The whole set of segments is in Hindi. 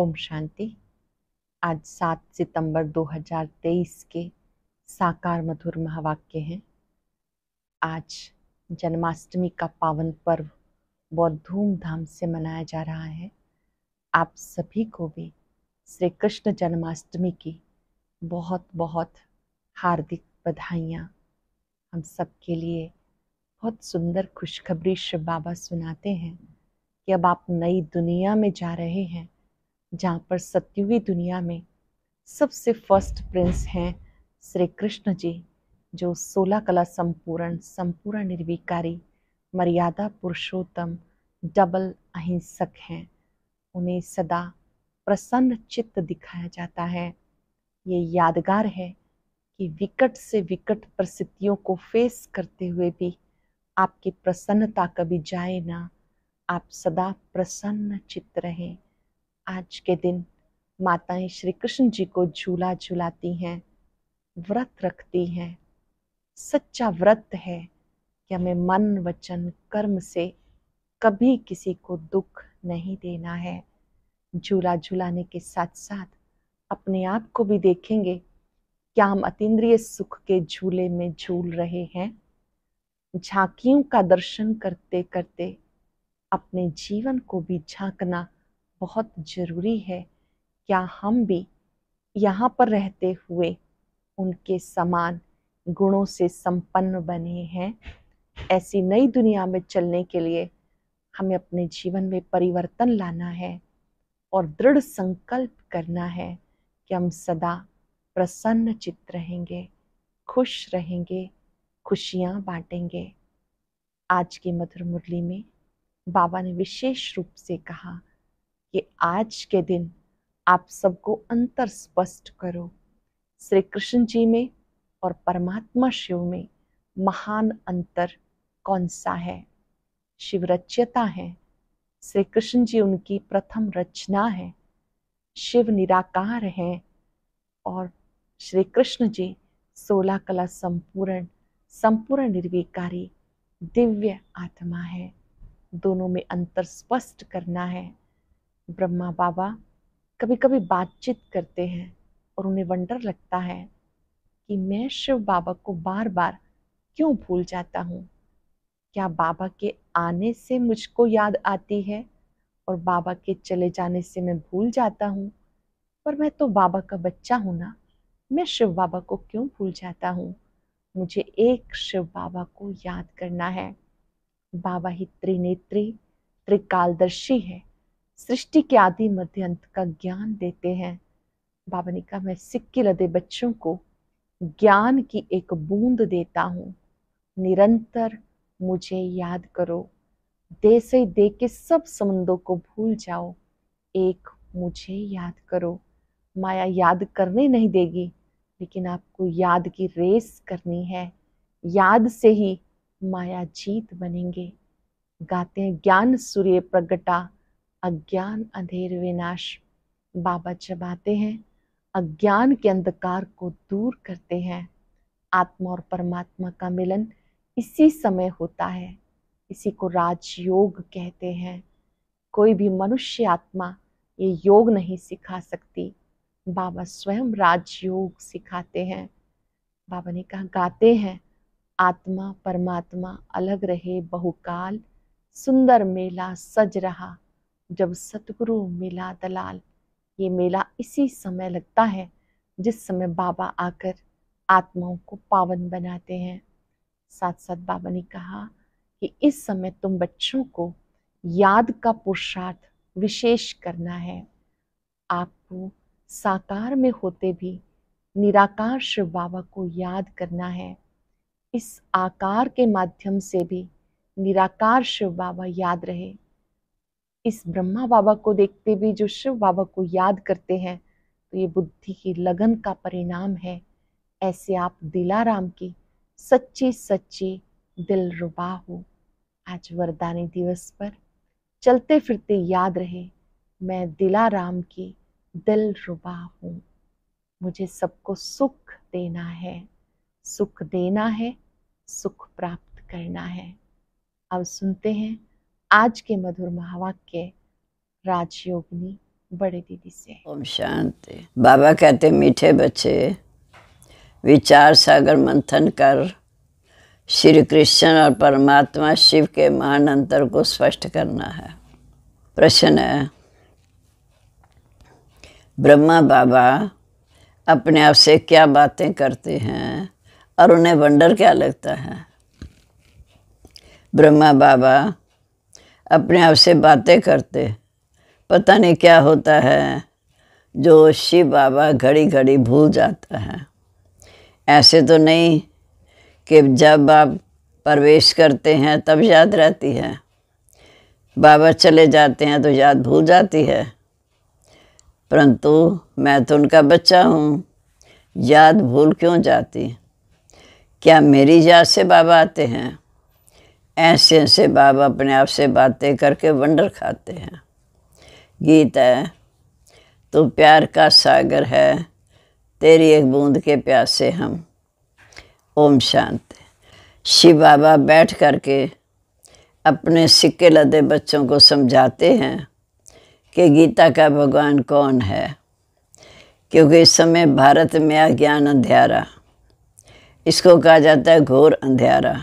ओम शांति आज 7 सितंबर 2023 के साकार मधुर महावाक्य हैं आज जन्माष्टमी का पावन पर्व बहुत धूमधाम से मनाया जा रहा है आप सभी को भी श्री कृष्ण जन्माष्टमी की बहुत बहुत हार्दिक बधाइयाँ हम सबके लिए बहुत सुंदर खुशखबरी शिव बाबा सुनाते हैं कि अब आप नई दुनिया में जा रहे हैं जहाँ पर सत्युगी दुनिया में सबसे फर्स्ट प्रिंस हैं श्री कृष्ण जी जो सोलह कला संपूर्ण संपूर्ण निर्विकारी मर्यादा पुरुषोत्तम डबल अहिंसक हैं उन्हें सदा प्रसन्न चित्त दिखाया जाता है ये यादगार है कि विकट से विकट परिस्थितियों को फेस करते हुए भी आपकी प्रसन्नता कभी जाए ना आप सदा प्रसन्न चित्त रहें आज के दिन माताएं श्री कृष्ण जी को झूला झूलाती हैं व्रत रखती हैं सच्चा व्रत है कि हमें मन वचन कर्म से कभी किसी को दुख नहीं देना है झूला झूलाने के साथ साथ अपने आप को भी देखेंगे क्या हम अतीन्द्रिय सुख के झूले में झूल रहे हैं झांकियों का दर्शन करते करते अपने जीवन को भी झांकना बहुत ज़रूरी है क्या हम भी यहाँ पर रहते हुए उनके समान गुणों से संपन्न बने हैं ऐसी नई दुनिया में चलने के लिए हमें अपने जीवन में परिवर्तन लाना है और दृढ़ संकल्प करना है कि हम सदा प्रसन्न चित्त रहेंगे खुश रहेंगे खुशियाँ बांटेंगे आज की मधुर मुरली में बाबा ने विशेष रूप से कहा कि आज के दिन आप सबको अंतर स्पष्ट करो श्री कृष्ण जी में और परमात्मा शिव में महान अंतर कौन सा है शिव रचयता है श्री कृष्ण जी उनकी प्रथम रचना है शिव निराकार हैं और श्री कृष्ण जी सोलह कला संपूर्ण संपूर्ण निर्विकारी दिव्य आत्मा है दोनों में अंतर स्पष्ट करना है ब्रह्मा बाबा कभी कभी बातचीत करते हैं और उन्हें वंडर लगता है कि मैं शिव बाबा को बार बार क्यों भूल जाता हूँ क्या बाबा के आने से मुझको याद आती है और बाबा के चले जाने से मैं भूल जाता हूँ पर मैं तो बाबा का बच्चा हूँ ना मैं शिव बाबा को क्यों भूल जाता हूँ मुझे एक शिव बाबा को याद करना है बाबा ही त्रिनेत्री त्रिकालदर्शी है सृष्टि के आदि मध्यंत का ज्ञान देते हैं बाबा ने कहा मैं सिक्के लदे बच्चों को ज्ञान की एक बूंद देता हूँ निरंतर मुझे याद करो दे से दे के सब संबंधों को भूल जाओ एक मुझे याद करो माया याद करने नहीं देगी लेकिन आपको याद की रेस करनी है याद से ही माया जीत बनेंगे गाते हैं ज्ञान सूर्य प्रगटा अज्ञान अधेर विनाश बाबा जब आते हैं अज्ञान के अंधकार को दूर करते हैं आत्मा और परमात्मा का मिलन इसी समय होता है इसी को राजयोग कहते हैं कोई भी मनुष्य आत्मा ये योग नहीं सिखा सकती बाबा स्वयं राजयोग सिखाते हैं बाबा ने कहा गाते हैं आत्मा परमात्मा अलग रहे बहुकाल सुंदर मेला सज रहा जब सतगुरु मेला दलाल ये मेला इसी समय लगता है जिस समय बाबा आकर आत्माओं को पावन बनाते हैं साथ साथ बाबा ने कहा कि इस समय तुम बच्चों को याद का पुरुषार्थ विशेष करना है आपको साकार में होते भी निराकार शिव बाबा को याद करना है इस आकार के माध्यम से भी निराकार शिव बाबा याद रहे इस ब्रह्मा बाबा को देखते हुए जो शिव बाबा को याद करते हैं तो ये बुद्धि की लगन का परिणाम है ऐसे आप दिलाराम की सच्ची सच्ची दिल रुबा हो आज वरदानी दिवस पर चलते फिरते याद रहे मैं दिलाराम की दिल रुबा हूँ मुझे सबको सुख देना है सुख देना है सुख प्राप्त करना है अब सुनते हैं आज के मधुर महावाक्य राजयोगिनी बड़े दीदी से ओम शांति बाबा कहते मीठे बच्चे विचार सागर मंथन कर श्री कृष्ण और परमात्मा शिव के महान अंतर को स्पष्ट करना है प्रश्न है ब्रह्मा बाबा अपने आप से क्या बातें करते हैं और उन्हें वंडर क्या लगता है ब्रह्मा बाबा अपने आप से बातें करते पता नहीं क्या होता है जो शिव बाबा घड़ी घड़ी भूल जाता है ऐसे तो नहीं कि जब आप प्रवेश करते हैं तब याद रहती है बाबा चले जाते हैं तो याद भूल जाती है परंतु मैं तो उनका बच्चा हूँ याद भूल क्यों जाती क्या मेरी याद से बाबा आते हैं ऐसे ऐसे बाबा अपने आप से बातें करके वंडर खाते हैं गीत है तो प्यार का सागर है तेरी एक बूंद के प्यासे हम ओम शांति शिव बाबा बैठ करके अपने सिक्के लदे बच्चों को समझाते हैं कि गीता का भगवान कौन है क्योंकि इस समय भारत में अज्ञान अंधेरा इसको कहा जाता है घोर अंधेरा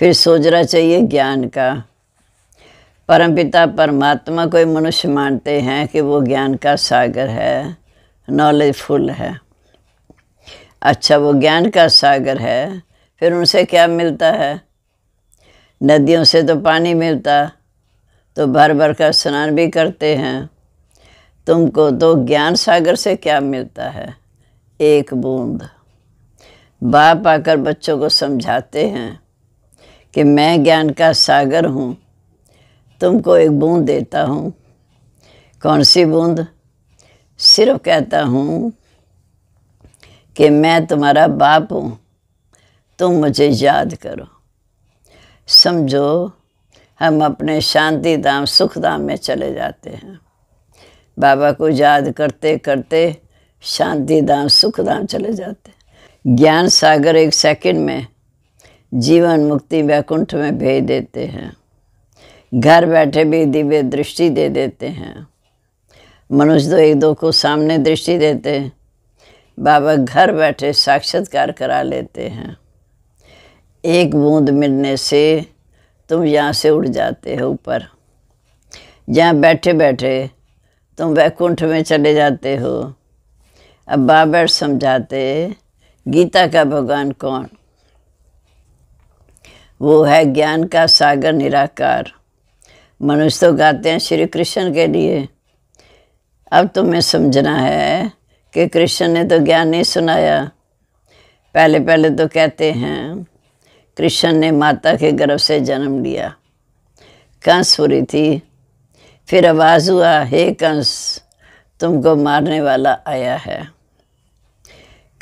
फिर सोचना चाहिए ज्ञान का परमपिता परमात्मा को मनुष्य मानते हैं कि वो ज्ञान का सागर है नॉलेजफुल है अच्छा वो ज्ञान का सागर है फिर उनसे क्या मिलता है नदियों से तो पानी मिलता तो भर भर का स्नान भी करते हैं तुमको तो ज्ञान सागर से क्या मिलता है एक बूंद बाप आकर बच्चों को समझाते हैं कि मैं ज्ञान का सागर हूँ तुमको एक बूंद देता हूँ कौन सी बूंद सिर्फ कहता हूँ कि मैं तुम्हारा बाप हूँ तुम मुझे याद करो समझो हम अपने शांति धाम सुख धाम में चले जाते हैं बाबा को याद करते करते शांति धाम सुख धाम चले जाते ज्ञान सागर एक सेकंड में जीवन मुक्ति वैकुंठ में भेज देते हैं घर बैठे भी दिव्य दृष्टि दे देते हैं मनुष्य तो एक दो को सामने दृष्टि देते बाबा घर बैठे साक्षात्कार करा लेते हैं एक बूंद मिलने से तुम यहाँ से उड़ जाते हो ऊपर जहाँ बैठे बैठे तुम वैकुंठ में चले जाते हो अब बाबर समझाते गीता का भगवान कौन वो है ज्ञान का सागर निराकार मनुष्य तो गाते हैं श्री कृष्ण के लिए अब तुम्हें समझना है कि कृष्ण ने तो ज्ञान नहीं सुनाया पहले पहले तो कहते हैं कृष्ण ने माता के गर्भ से जन्म लिया कंस हो रही थी फिर आवाज़ हुआ हे कंस तुमको मारने वाला आया है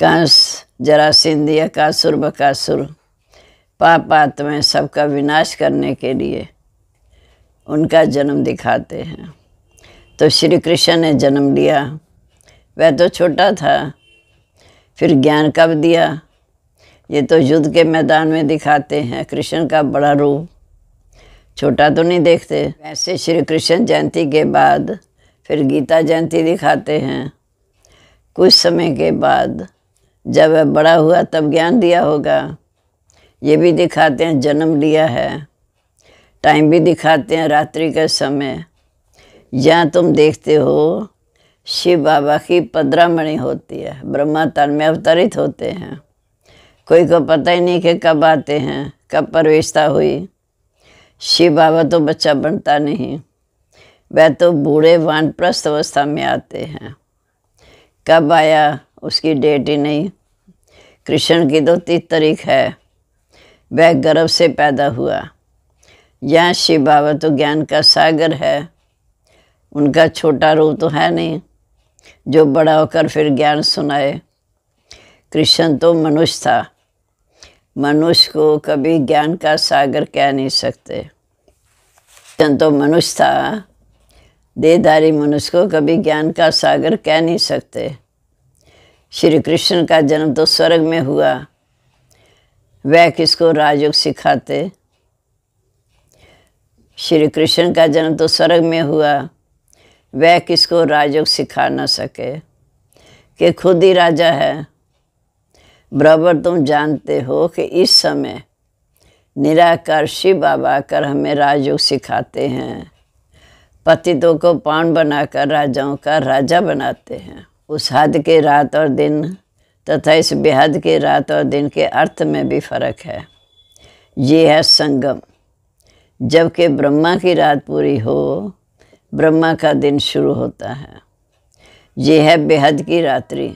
कंस जरा सिंधिया कासुर बकासुर पाप आत्माएं सबका विनाश करने के लिए उनका जन्म दिखाते हैं तो श्री कृष्ण ने जन्म लिया वह तो छोटा था फिर ज्ञान कब दिया ये तो युद्ध के मैदान में दिखाते हैं कृष्ण का बड़ा रूप छोटा तो नहीं देखते वैसे श्री कृष्ण जयंती के बाद फिर गीता जयंती दिखाते हैं कुछ समय के बाद जब वह बड़ा हुआ तब ज्ञान दिया होगा ये भी दिखाते हैं जन्म लिया है टाइम भी दिखाते हैं रात्रि का समय जहाँ तुम देखते हो शिव बाबा की पंद्रह मणि होती है ब्रह्मा तल में अवतरित होते हैं कोई को पता ही नहीं कि कब आते हैं कब प्रवेशता हुई शिव बाबा तो बच्चा बनता नहीं वह तो बूढ़े वानप्रस्थ अवस्था में आते हैं कब आया उसकी डेट ही नहीं कृष्ण की तो तीस तारीख है वह गर्भ से पैदा हुआ यहाँ शिव बाबा तो ज्ञान का सागर है उनका छोटा रूप तो है नहीं जो बड़ा होकर फिर ज्ञान सुनाए कृष्ण तो मनुष्य था मनुष्य को कभी ज्ञान का सागर कह नहीं सकते कृष्ण तो मनुष्य था देहधारी मनुष्य को कभी ज्ञान का सागर कह नहीं सकते श्री कृष्ण का जन्म तो स्वर्ग में हुआ वह किसको राजयोग सिखाते श्री कृष्ण का जन्म तो स्वर्ग में हुआ वह किसको राजयोग सिखा न सके कि खुद ही राजा है बराबर तुम जानते हो कि इस समय निराकार शिव बाबा कर हमें राजयोग सिखाते हैं पतितों को पान बनाकर राजाओं का राजा बनाते हैं उस हद के रात और दिन तथा इस बेहद के रात और दिन के अर्थ में भी फर्क है ये है संगम जबकि ब्रह्मा की रात पूरी हो ब्रह्मा का दिन शुरू होता है ये है बेहद की रात्रि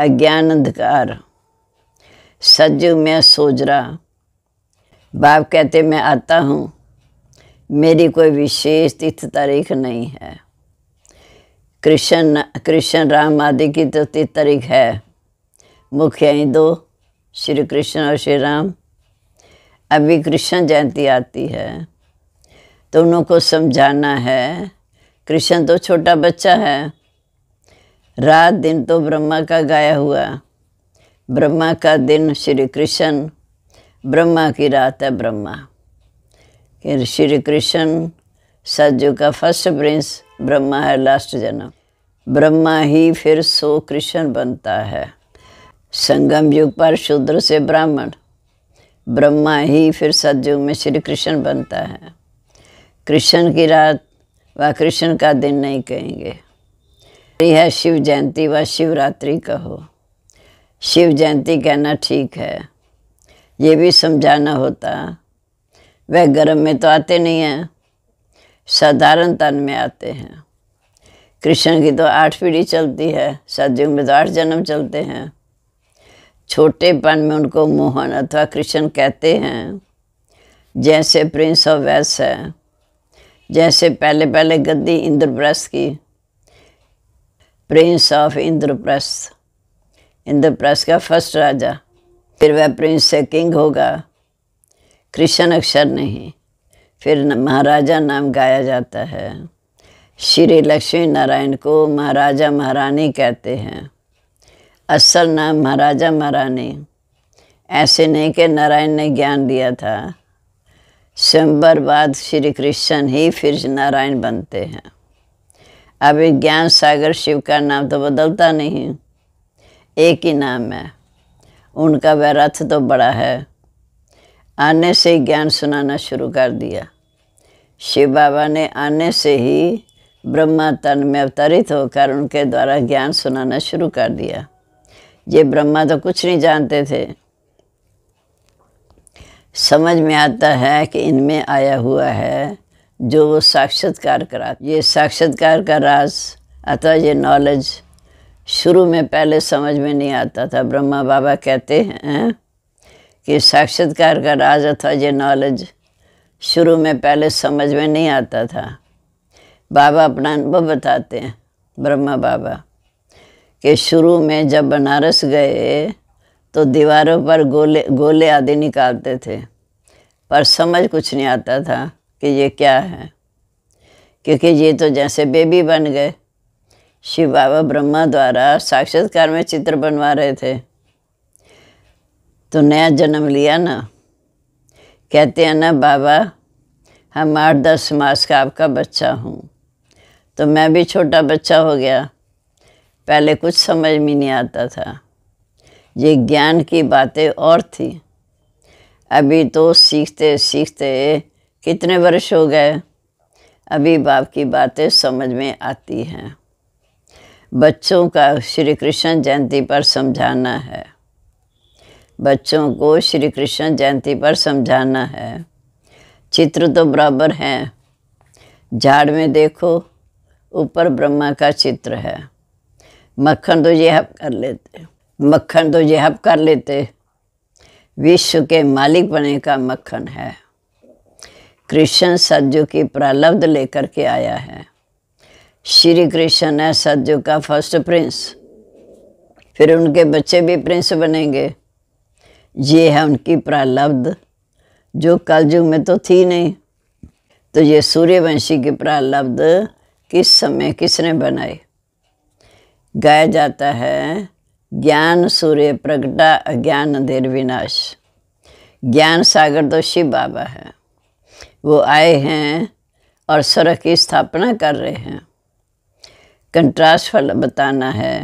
अज्ञान अंधकार सज्जु मैं सोजरा बाप कहते मैं आता हूँ मेरी कोई विशेष तिथि तारीख नहीं है कृष्ण कृष्ण राम आदि की तो तिथि तारीख है मुख्याएँ दो श्री कृष्ण और श्री राम अभी कृष्ण जयंती आती है तो उनको समझाना है कृष्ण तो छोटा बच्चा है रात दिन तो ब्रह्मा का गाया हुआ ब्रह्मा का दिन श्री कृष्ण ब्रह्मा की रात है ब्रह्मा श्री कृष्ण सज्जू का फर्स्ट प्रिंस ब्रह्मा है लास्ट जन्म ब्रह्मा ही फिर सो कृष्ण बनता है संगम युग पर शूद्र से ब्राह्मण ब्रह्मा ही फिर सदयुग में श्री कृष्ण बनता है कृष्ण की रात व कृष्ण का दिन नहीं कहेंगे यह शिव जयंती व शिवरात्रि कहो शिव जयंती कहना ठीक है ये भी समझाना होता वह गर्म में तो आते नहीं हैं साधारण तन में आते हैं कृष्ण की तो आठ पीढ़ी चलती है सदयुग में तो आठ जन्म चलते हैं छोटेपन में उनको मोहन अथवा कृष्ण कहते हैं जैसे प्रिंस ऑफ वैस है जैसे पहले पहले गद्दी इंद्रप्रस्थ की प्रिंस ऑफ इंद्रप्रस्थ इंद्रप्रस्थ का फर्स्ट राजा फिर वह प्रिंस से किंग होगा कृष्ण अक्षर नहीं फिर महाराजा नाम गाया जाता है श्री लक्ष्मी नारायण को महाराजा महारानी कहते हैं असल नाम महाराजा महारानी ऐसे नहीं कि नारायण ने ज्ञान दिया था स्वयंवर बाद श्री कृष्ण ही फिर नारायण बनते हैं अब ज्ञान सागर शिव का नाम तो बदलता नहीं एक ही नाम है उनका वैरथ तो बड़ा है आने से ही ज्ञान सुनाना शुरू कर दिया शिव बाबा ने आने से ही ब्रह्मा तन में अवतरित होकर उनके द्वारा ज्ञान सुनाना शुरू कर दिया ये ब्रह्मा तो कुछ नहीं जानते थे समझ में आता है कि इनमें आया हुआ है जो वो साक्षात्कार करा ये साक्षात्कार का राज अथवा ये नॉलेज शुरू में पहले समझ में नहीं आता था ब्रह्मा बाबा कहते हैं कि साक्षात्कार का राज अथवा ये नॉलेज शुरू में पहले समझ में नहीं आता था बाबा अपना अनुभव बताते हैं ब्रह्मा बाबा कि शुरू में जब बनारस गए तो दीवारों पर गोले गोले आदि निकालते थे पर समझ कुछ नहीं आता था कि ये क्या है क्योंकि ये तो जैसे बेबी बन गए शिव बाबा ब्रह्मा द्वारा साक्षात्कार में चित्र बनवा रहे थे तो नया जन्म लिया ना कहते हैं ना बाबा हम आठ दस मास का आपका बच्चा हूँ तो मैं भी छोटा बच्चा हो गया पहले कुछ समझ में नहीं आता था ये ज्ञान की बातें और थी अभी तो सीखते सीखते कितने वर्ष हो गए अभी बाप की बातें समझ में आती हैं बच्चों का श्री कृष्ण जयंती पर समझाना है बच्चों को श्री कृष्ण जयंती पर समझाना है चित्र तो बराबर हैं झाड़ में देखो ऊपर ब्रह्मा का चित्र है मक्खन तो जेहब कर लेते मक्खन तो जेहब कर लेते विश्व के मालिक बने का मक्खन है कृष्ण सज्जु की प्रलब्ध लेकर के आया है श्री कृष्ण है सज्जु का फर्स्ट प्रिंस फिर उनके बच्चे भी प्रिंस बनेंगे ये है उनकी प्रालब्ध जो कलयुग में तो थी नहीं तो ये सूर्यवंशी की प्रलब्ध किस समय किसने बनाई गाया जाता है ज्ञान सूर्य प्रगटा अज्ञान अंधेर विनाश ज्ञान सागर तो शिव बाबा है वो आए हैं और सड़क की स्थापना कर रहे हैं कंट्रास्ट फल बताना है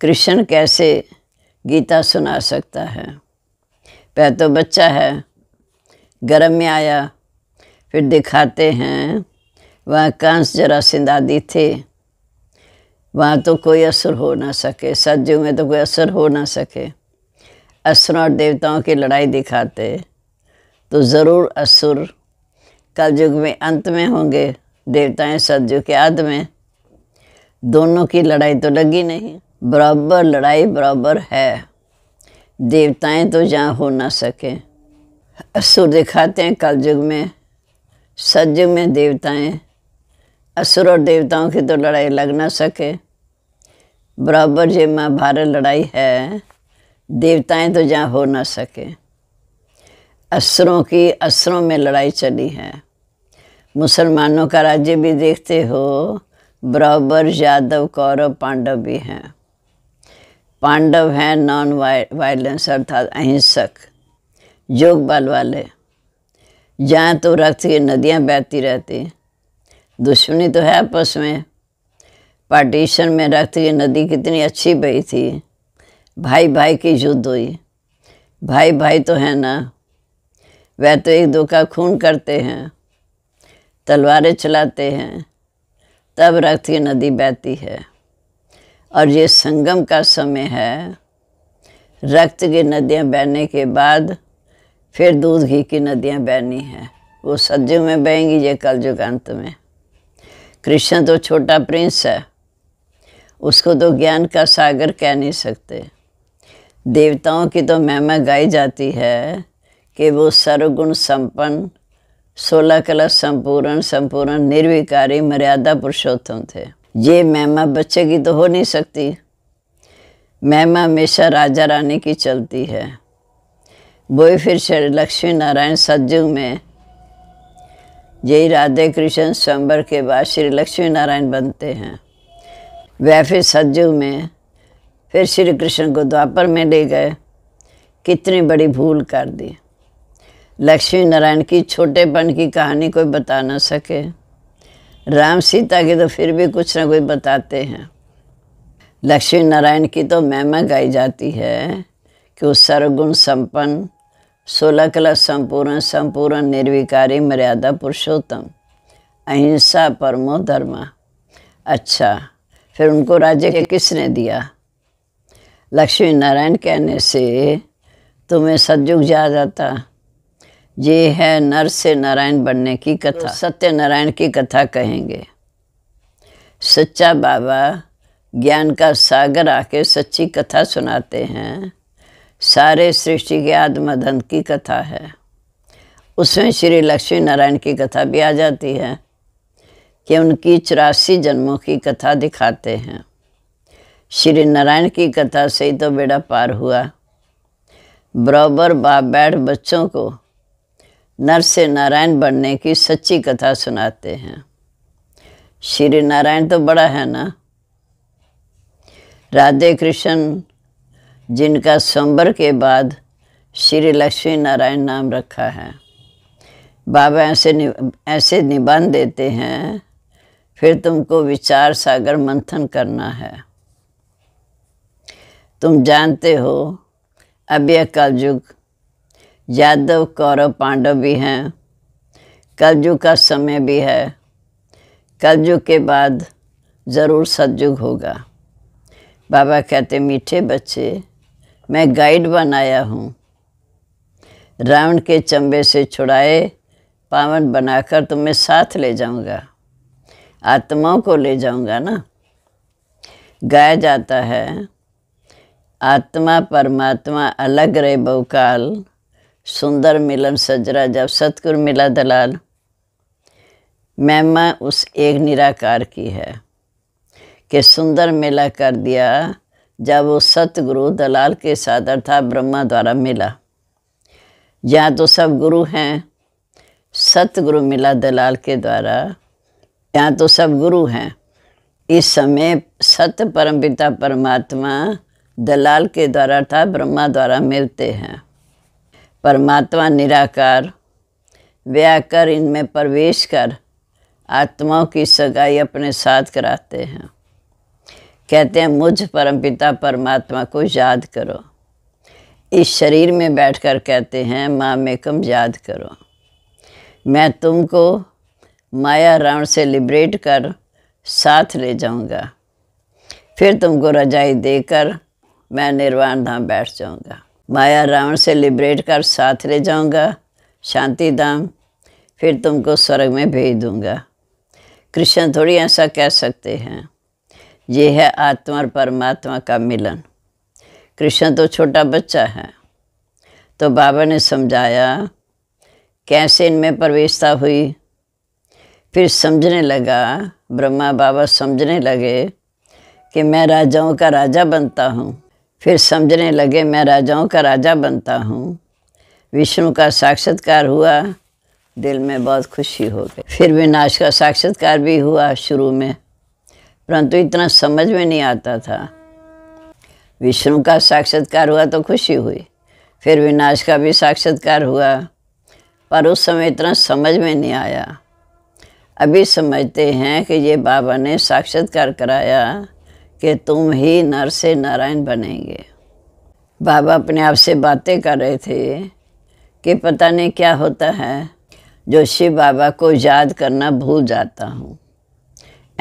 कृष्ण कैसे गीता सुना सकता है पह तो बच्चा है गर्म में आया फिर दिखाते हैं वह कांस जरा सिंधादी थे वहाँ तो कोई असर हो ना सके सज्जों में तो कोई असर हो ना सके असुर और देवताओं की लड़ाई दिखाते तो ज़रूर असुर कलयुग में अंत में होंगे देवताएं सतयुग के आद में दोनों की लड़ाई तो लगी नहीं बराबर लड़ाई बराबर है देवताएं तो जहाँ हो ना सके असुर दिखाते हैं कलयुग में सतयुग में देवताएं असुर और देवताओं की तो लड़ाई लग ना सके बराबर ये महाभारत लड़ाई है देवताएं तो जहाँ हो ना सके असुरों की असुरों में लड़ाई चली है मुसलमानों का राज्य भी देखते हो बराबर यादव कौरव पांडव भी हैं पांडव हैं नॉन वायलेंस अर्थात अहिंसक योग बल वाले जहाँ तो रक्त की नदियाँ बहती रहती दुश्मनी तो है आपस में पार्टीशन में रक्त की नदी कितनी अच्छी बही थी भाई भाई की युद्ध हुई भाई भाई तो है ना वह तो एक दो का खून करते हैं तलवारें चलाते हैं तब रक्त की नदी बहती है और ये संगम का समय है रक्त की नदियाँ बहने के बाद फिर दूध घी की नदियाँ बहनी है वो सज्जु में बहेंगी ये कल अंत में कृष्ण तो छोटा प्रिंस है उसको तो ज्ञान का सागर कह नहीं सकते देवताओं की तो महिमा गाई जाती है कि वो सर्वगुण संपन्न सोलह कला संपूर्ण संपूर्ण निर्विकारी मर्यादा पुरुषोत्तम थे ये महिमा बच्चे की तो हो नहीं सकती महिमा हमेशा राजा रानी की चलती है वो ही फिर लक्ष्मी नारायण सज्जू में यही राधे कृष्ण स्वयंवर के बाद श्री लक्ष्मी नारायण बनते हैं वह फिर सज्जु में फिर श्री कृष्ण को द्वापर में ले गए कितनी बड़ी भूल कर दी लक्ष्मी नारायण की छोटेपन की कहानी कोई बता ना सके राम सीता की तो फिर भी कुछ ना कुछ बताते हैं लक्ष्मी नारायण की तो महिमा गाई जाती है कि वो सर्वगुण संपन्न सोलह कला संपूर्ण संपूर्ण निर्विकारी मर्यादा पुरुषोत्तम अहिंसा परमो धर्म अच्छा फिर उनको राज्य के किसने दिया लक्ष्मी नारायण कहने से तुम्हें सदयुग जा जाता ये है नर से नारायण बनने की कथा सत्य नारायण की कथा कहेंगे सच्चा बाबा ज्ञान का सागर आके सच्ची कथा सुनाते हैं सारे सृष्टि के आत्मदन की कथा है उसमें श्री लक्ष्मी नारायण की कथा भी आ जाती है कि उनकी चौरासी जन्मों की कथा दिखाते हैं श्री नारायण की कथा से ही तो बेड़ा पार हुआ बराबर बाप बैठ बच्चों को नर से नारायण बनने की सच्ची कथा सुनाते हैं श्री नारायण तो बड़ा है ना राधे कृष्ण जिनका सोमवार के बाद श्री लक्ष्मी नारायण नाम रखा है बाबा ऐसे नि, ऐसे निबंध देते हैं फिर तुमको विचार सागर मंथन करना है तुम जानते हो अब यह कलयुग यादव कौरव पांडव भी हैं कलयुग का समय भी है कलयुग के बाद ज़रूर सतयुग होगा बाबा कहते मीठे बच्चे मैं गाइड बनाया हूँ रावण के चंबे से छुड़ाए पावन बनाकर तुम्हें साथ ले जाऊँगा आत्माओं को ले जाऊँगा ना गाया जाता है आत्मा परमात्मा अलग रहे बहुकाल सुंदर मिलन सजरा जब सतगुर मिला दलाल महिमा उस एक निराकार की है कि सुंदर मेला कर दिया जब वो सतगुरु दलाल के साथ अर्थात ब्रह्मा द्वारा मिला यहाँ तो सब गुरु हैं सतगुरु मिला दलाल के द्वारा यहाँ तो सब गुरु हैं इस समय सत परम पिता परमात्मा दलाल के द्वारा अर्थात ब्रह्मा द्वारा मिलते हैं परमात्मा निराकार व्याकर इनमें प्रवेश कर आत्माओं की सगाई अपने साथ कराते हैं कहते हैं मुझ परमपिता परमात्मा को याद करो इस शरीर में बैठकर कहते हैं माँ मेकम याद करो मैं तुमको माया रावण से लिबरेट कर साथ ले जाऊंगा फिर तुमको रजाई देकर मैं निर्वाण धाम बैठ जाऊंगा माया रावण से लिबरेट कर साथ ले जाऊंगा शांति धाम फिर तुमको स्वर्ग में भेज दूंगा कृष्ण थोड़ी ऐसा कह सकते हैं ये है आत्मा और परमात्मा का मिलन कृष्ण तो छोटा बच्चा है तो बाबा ने समझाया कैसे इनमें प्रवेशता हुई फिर समझने लगा ब्रह्मा बाबा समझने लगे कि मैं राजाओं का राजा बनता हूँ फिर समझने लगे मैं राजाओं का राजा बनता हूँ विष्णु का साक्षात्कार हुआ दिल में बहुत खुशी हो गई फिर विनाश का साक्षात्कार भी हुआ शुरू में परंतु इतना समझ में नहीं आता था विष्णु का साक्षात्कार हुआ तो खुशी हुई फिर विनाश का भी साक्षात्कार हुआ पर उस समय इतना समझ में नहीं आया अभी समझते हैं कि ये बाबा ने साक्षात्कार कराया कि तुम ही नर से नारायण बनेंगे बाबा अपने आप से बातें कर रहे थे कि पता नहीं क्या होता है जो शिव बाबा को याद करना भूल जाता हूँ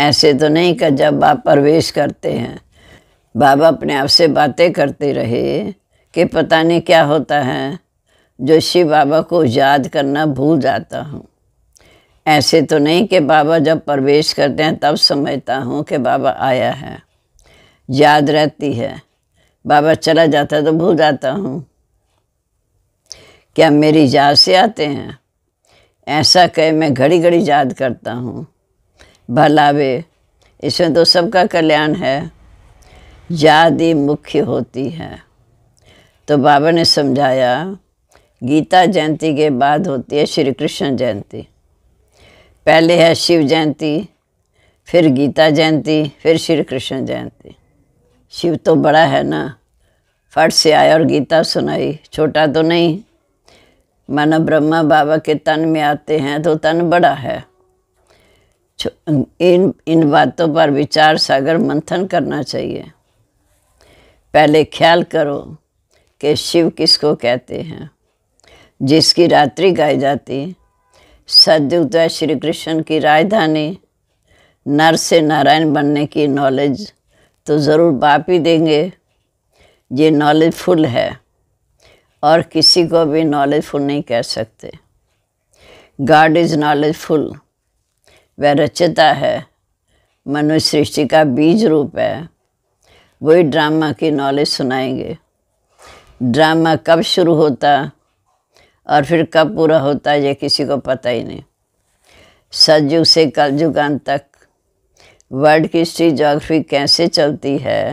ऐसे तो नहीं कि जब आप प्रवेश करते हैं बाबा अपने आप से बातें करते रहे कि पता नहीं क्या होता है जो शिव बाबा को याद करना भूल जाता हूँ ऐसे तो नहीं कि बाबा जब प्रवेश करते हैं तब समझता हूँ कि बाबा आया है याद रहती है बाबा चला जाता है तो भूल जाता हूँ क्या मेरी याद से आते हैं ऐसा कहे मैं घड़ी घड़ी याद करता हूँ भलावे इसमें तो सबका कल्याण है जाति मुख्य होती है तो बाबा ने समझाया गीता जयंती के बाद होती है श्री कृष्ण जयंती पहले है शिव जयंती फिर गीता जयंती फिर श्री कृष्ण जयंती शिव तो बड़ा है ना फट से आया और गीता सुनाई छोटा तो नहीं मानो ब्रह्मा बाबा के तन में आते हैं तो तन बड़ा है इन इन बातों पर विचार सागर मंथन करना चाहिए पहले ख्याल करो कि शिव किसको कहते हैं जिसकी रात्रि गाई जाती सद्युदय श्री कृष्ण की राजधानी नर से नारायण बनने की नॉलेज तो ज़रूर बाप ही देंगे ये नॉलेजफुल है और किसी को भी नॉलेजफुल नहीं कह सकते गॉड इज़ नॉलेजफुल वह रचयिता है मनुष्य सृष्टि का बीज रूप है वही ड्रामा की नॉलेज सुनाएंगे ड्रामा कब शुरू होता और फिर कब पूरा होता ये किसी को पता ही नहीं सजयुग से कल कलयुगान तक वर्ल्ड की हिस्ट्री जोग्राफी कैसे चलती है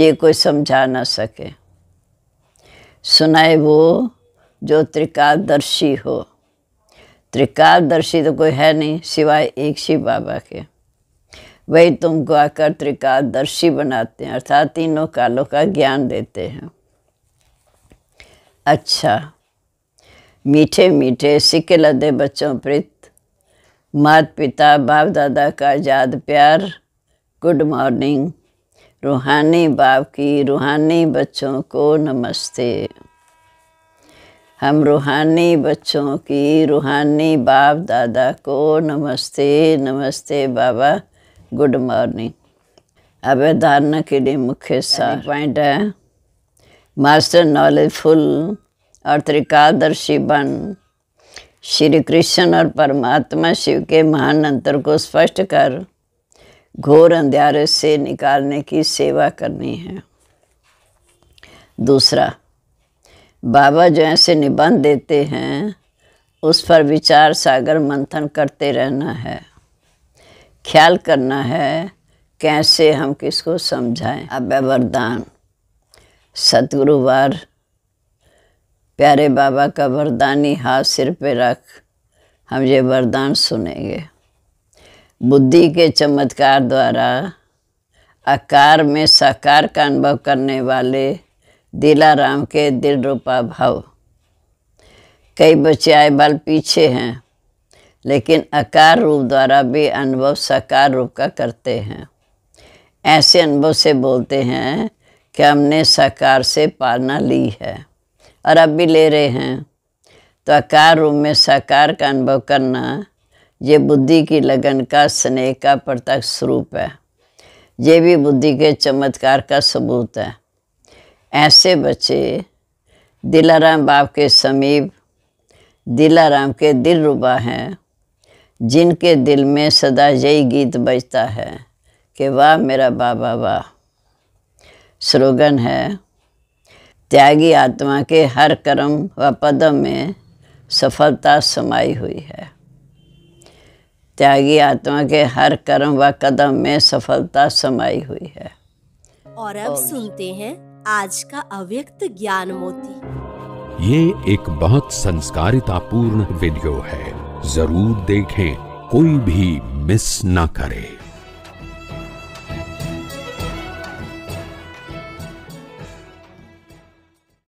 ये कोई समझा ना सके सुनाए वो जो त्रिकालदर्शी हो त्रिकालदर्शी तो कोई है नहीं सिवाय एक शिव बाबा के वही तुमको आकर त्रिकालदर्शी बनाते हैं अर्थात तीनों कालों का ज्ञान देते हैं अच्छा मीठे मीठे सिक्के लदे बच्चों प्रीत मात पिता बाप दादा का याद प्यार गुड मॉर्निंग रूहानी बाप की रूहानी बच्चों को नमस्ते हम रूहानी बच्चों की रूहानी बाप दादा को नमस्ते नमस्ते बाबा गुड मॉर्निंग धारणा के लिए मुख्य सार पॉइंट है मास्टर नॉलेजफुल और त्रिकादर्शी बन श्री कृष्ण और परमात्मा शिव के महान अंतर को स्पष्ट कर घोर अंधेरे से निकालने की सेवा करनी है दूसरा बाबा जो ऐसे निबंध देते हैं उस पर विचार सागर मंथन करते रहना है ख्याल करना है कैसे हम किसको समझाएं अब वरदान सतगुरुवार प्यारे बाबा का वरदान ही हाथ सिर पे रख हम ये वरदान सुनेंगे बुद्धि के चमत्कार द्वारा आकार में साकार का अनुभव करने वाले दिलाराम के दिल रूपा भाव कई बच्चे आए बाल पीछे हैं लेकिन आकार रूप द्वारा भी अनुभव साकार रूप का करते हैं ऐसे अनुभव से बोलते हैं कि हमने साकार से पालना ली है और अब भी ले रहे हैं तो आकार रूप में साकार का अनुभव करना ये बुद्धि की लगन का स्नेह का प्रत्यक्ष स्वरूप है ये भी बुद्धि के चमत्कार का सबूत है ऐसे बच्चे दिलाराम बाप के समीप दिलाराम के दिल रुबा हैं जिनके दिल में सदा यही गीत बजता है कि वाह मेरा बाबा वाह स्लोगन है त्यागी आत्मा के हर कर्म व पदम में सफलता समाई हुई है त्यागी आत्मा के हर कर्म व कदम में सफलता समाई हुई है और अब सुनते हैं आज का अव्यक्त ज्ञान मोती ये एक बहुत संस्कारिता पूर्ण वीडियो है जरूर देखें कोई भी मिस ना करे